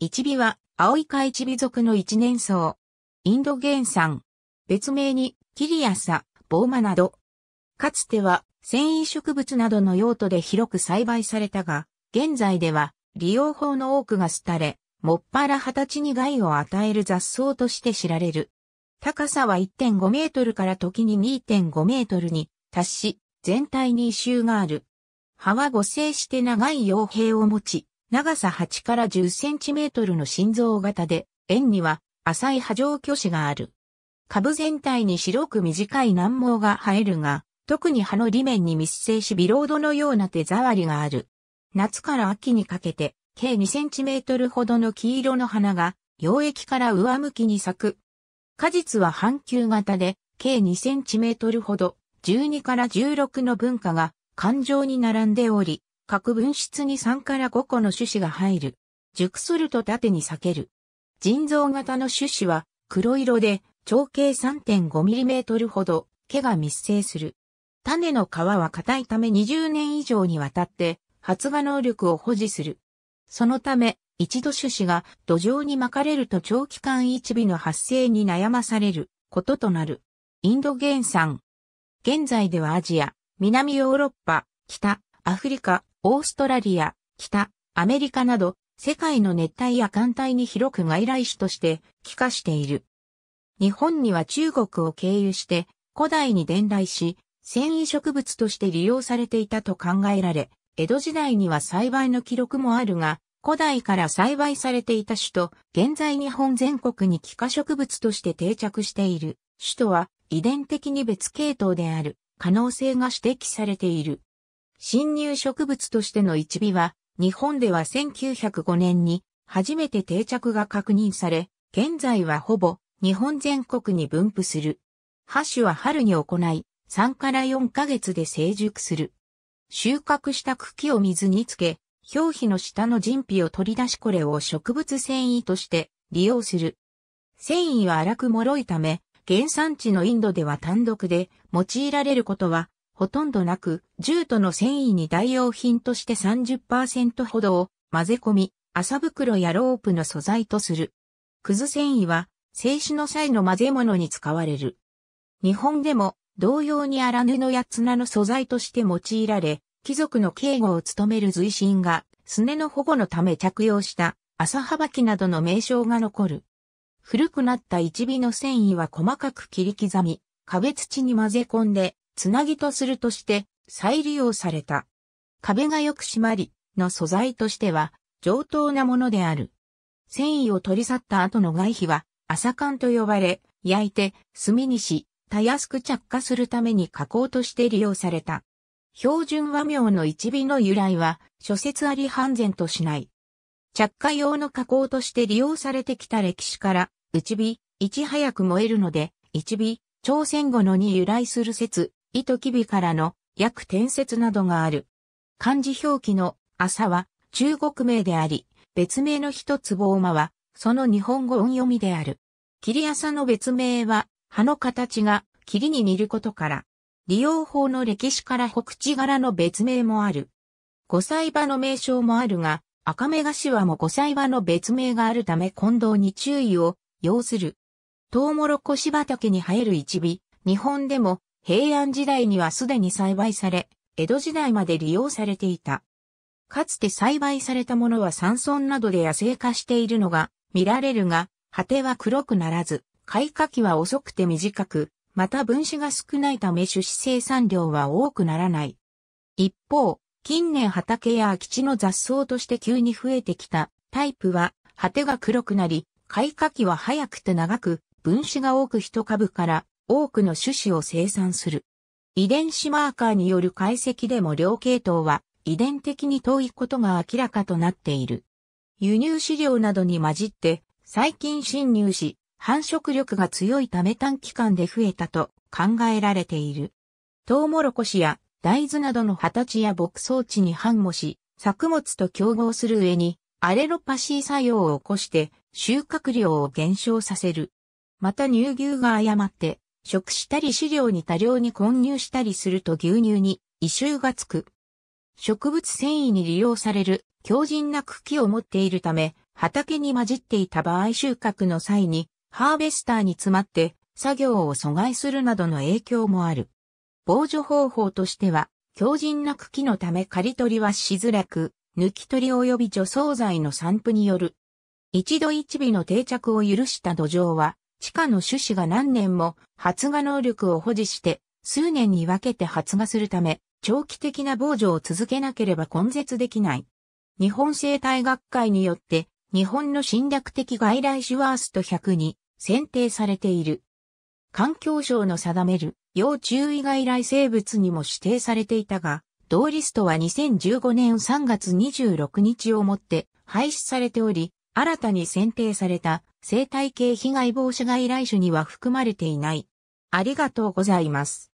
一尾は、青いカ一尾族の一年草。インド原産。別名に、キリアサ、ボーマなど。かつては、繊維植物などの用途で広く栽培されたが、現在では、利用法の多くが廃れ、もっぱら二十歳に害を与える雑草として知られる。高さは1.5メートルから時に2.5メートルに達し、全体に異臭がある。葉は誤生して長い傭兵を持ち、長さ8から10センチメートルの心臓型で、円には浅い波状巨子がある。株全体に白く短い軟毛が生えるが、特に葉の裏面に密生しビロードのような手触りがある。夏から秋にかけて、計2センチメートルほどの黄色の花が、溶液から上向きに咲く。果実は半球型で、計2センチメートルほど、12から16の分化が、環状に並んでおり、各分室に3から5個の種子が入る。熟すると縦に裂ける。腎臓型の種子は黒色で長径 3.5mm ほど毛が密生する。種の皮は硬いため20年以上にわたって発芽能力を保持する。そのため一度種子が土壌に巻かれると長期間一尾の発生に悩まされることとなる。インド原産。現在ではアジア、南ヨーロッパ、北、アフリカ、オーストラリア、北、アメリカなど、世界の熱帯や寒帯に広く外来種として、帰化している。日本には中国を経由して、古代に伝来し、繊維植物として利用されていたと考えられ、江戸時代には栽培の記録もあるが、古代から栽培されていた種と、現在日本全国に帰化植物として定着している。種とは遺伝的に別系統である可能性が指摘されている。侵入植物としての一尾は、日本では1905年に初めて定着が確認され、現在はほぼ日本全国に分布する。ハ種は春に行い、3から4ヶ月で成熟する。収穫した茎を水につけ、表皮の下の人皮を取り出しこれを植物繊維として利用する。繊維は荒く脆いため、原産地のインドでは単独で用いられることはほとんどなく、銃との繊維に代用品として30%ほどを混ぜ込み、麻袋やロープの素材とする。くず繊維は、静止の際の混ぜ物に使われる。日本でも、同様に荒布や綱の素材として用いられ、貴族の警護を務める随身が、すねの保護のため着用した麻はばきなどの名称が残る。古くなった一尾の繊維は細かく切り刻み、壁土に混ぜ込んでつなぎとするとして再利用された。壁がよく締まり、の素材としては上等なものである。繊維を取り去った後の外皮は朝缶と呼ばれ、焼いて炭にし、たやすく着火するために加工として利用された。標準和名の一尾の由来は諸説あり判然としない。着火用の加工として利用されてきた歴史から、内火、いち早く燃えるので、一尾、朝鮮語のに由来する説糸きびからの約転説などがある。漢字表記の朝は中国名であり、別名の一つ棒まは、その日本語音読みである。霧朝の別名は、葉の形が霧に似ることから、利用法の歴史から北地柄の別名もある。五歳場の名称もあるが、赤目頭も五歳場の別名があるため混同に注意を要する。トウモロコシ畑に生える一尾、日本でも平安時代にはすでに栽培され、江戸時代まで利用されていた。かつて栽培されたものは山村などで野生化しているのが見られるが、果ては黒くならず、開花期は遅くて短く、また分子が少ないため種子生産量は多くならない。一方、近年畑や空き地の雑草として急に増えてきたタイプは、果てが黒くなり、開花期は早くて長く、分子が多く一株から多くの種子を生産する。遺伝子マーカーによる解析でも両系統は遺伝的に遠いことが明らかとなっている。輸入飼料などに混じって細菌侵入し繁殖力が強いため短期間で増えたと考えられている。トウモロコシや大豆などの畑地や牧草地に繁茂し、作物と競合する上にアレロパシー作用を起こして収穫量を減少させる。また乳牛が誤って食したり飼料に多量に混入したりすると牛乳に異臭がつく。植物繊維に利用される強靭な茎を持っているため、畑に混じっていた場合収穫の際に、ハーベスターに詰まって作業を阻害するなどの影響もある。防除方法としては、強靭な茎のため刈り取りはしづらく、抜き取り及び除草剤の散布による。一度一尾の定着を許した土壌は、地下の種子が何年も発芽能力を保持して数年に分けて発芽するため、長期的な防除を続けなければ根絶できない。日本生態学会によって日本の侵略的外来種ワースト100に選定されている。環境省の定める要注意外来生物にも指定されていたが、同リストは2015年3月26日をもって廃止されており、新たに選定された生態系被害防止外来種には含まれていない。ありがとうございます。